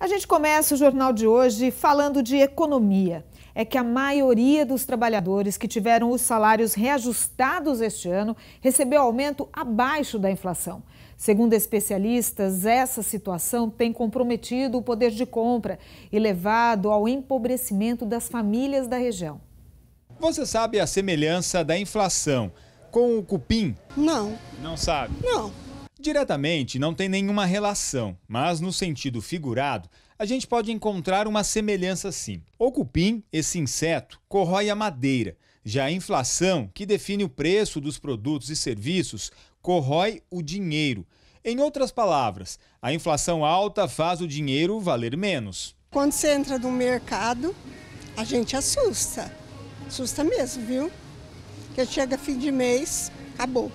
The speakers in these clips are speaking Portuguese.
A gente começa o jornal de hoje falando de economia. É que a maioria dos trabalhadores que tiveram os salários reajustados este ano recebeu aumento abaixo da inflação. Segundo especialistas, essa situação tem comprometido o poder de compra e levado ao empobrecimento das famílias da região. Você sabe a semelhança da inflação com o cupim? Não. Não sabe? Não. Diretamente não tem nenhuma relação, mas no sentido figurado, a gente pode encontrar uma semelhança sim. O cupim, esse inseto, corrói a madeira. Já a inflação, que define o preço dos produtos e serviços, corrói o dinheiro. Em outras palavras, a inflação alta faz o dinheiro valer menos. Quando você entra no mercado, a gente assusta. Assusta mesmo, viu? Porque chega fim de mês, acabou.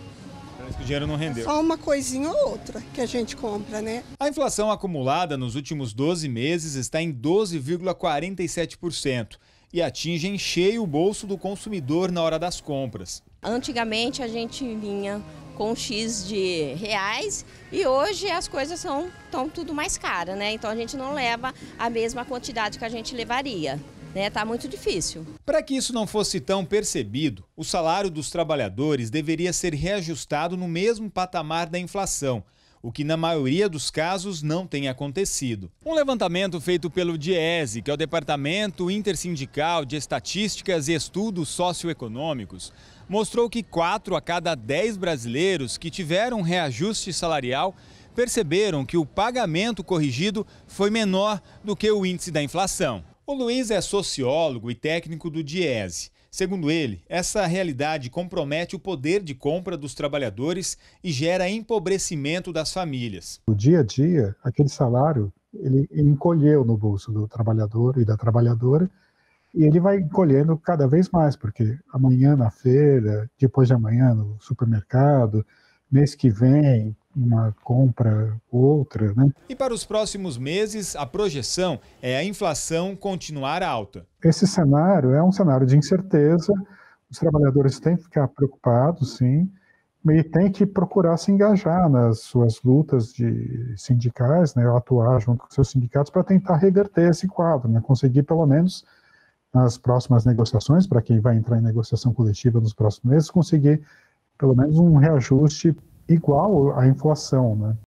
Parece que o dinheiro não rendeu. É só uma coisinha ou outra que a gente compra, né? A inflação acumulada nos últimos 12 meses está em 12,47% e atinge em cheio o bolso do consumidor na hora das compras. Antigamente a gente vinha com X de reais e hoje as coisas são tão tudo mais cara, né? Então a gente não leva a mesma quantidade que a gente levaria né? Tá muito difícil. Para que isso não fosse tão percebido, o salário dos trabalhadores deveria ser reajustado no mesmo patamar da inflação o que na maioria dos casos não tem acontecido. Um levantamento feito pelo DIESE, que é o Departamento Intersindical de Estatísticas e Estudos Socioeconômicos, mostrou que 4 a cada 10 brasileiros que tiveram reajuste salarial perceberam que o pagamento corrigido foi menor do que o índice da inflação. O Luiz é sociólogo e técnico do Diese. Segundo ele, essa realidade compromete o poder de compra dos trabalhadores e gera empobrecimento das famílias. No dia a dia, aquele salário ele encolheu no bolso do trabalhador e da trabalhadora e ele vai encolhendo cada vez mais, porque amanhã na feira, depois de amanhã no supermercado, mês que vem, uma compra ou outra. Né? E para os próximos meses, a projeção é a inflação continuar alta. Esse cenário é um cenário de incerteza, os trabalhadores têm que ficar preocupados, sim, e têm que procurar se engajar nas suas lutas de sindicais, né, atuar junto com seus sindicatos para tentar reverter esse quadro, né, conseguir pelo menos nas próximas negociações, para quem vai entrar em negociação coletiva nos próximos meses, conseguir pelo menos um reajuste igual à inflação, né?